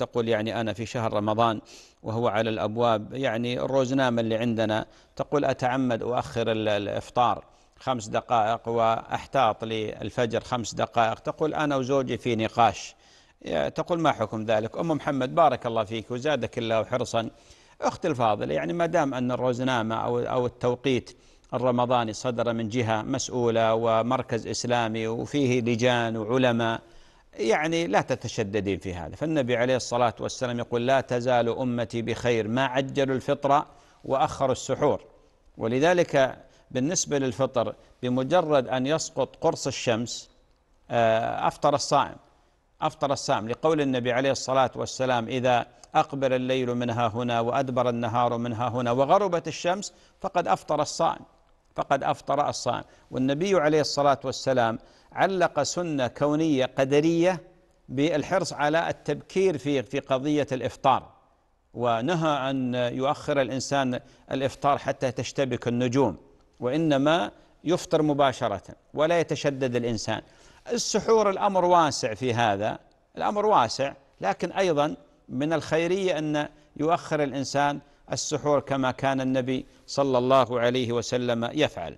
تقول يعني أنا في شهر رمضان وهو على الأبواب يعني الروزنامة اللي عندنا تقول أتعمد أؤخر الإفطار خمس دقائق وأحتاط للفجر خمس دقائق تقول أنا وزوجي في نقاش تقول ما حكم ذلك أم محمد بارك الله فيك وزادك الله حرصا أخت الفاضلة يعني ما دام أن الروزنامة أو, أو التوقيت الرمضاني صدر من جهة مسؤولة ومركز إسلامي وفيه لجان وعلماء يعني لا تتشددين في هذا فالنبي عليه الصلاة والسلام يقول لا تزال أمتي بخير ما عجلوا الفطرة وأخروا السحور ولذلك بالنسبة للفطر بمجرد أن يسقط قرص الشمس آه، أفطر الصائم أفطر الصائم لقول النبي عليه الصلاة والسلام إذا أقبل الليل منها هنا وأدبر النهار منها هنا وغربت الشمس فقد أفطر الصائم فقد أفطر الصائم والنبي عليه الصلاة والسلام علق سنة كونية قدرية بالحرص على التبكير في في قضية الإفطار ونهى أن يؤخر الإنسان الإفطار حتى تشتبك النجوم وإنما يفطر مباشرة ولا يتشدد الإنسان السحور الأمر واسع في هذا الأمر واسع لكن أيضا من الخيرية أن يؤخر الإنسان السحور كما كان النبي صلى الله عليه وسلم يفعل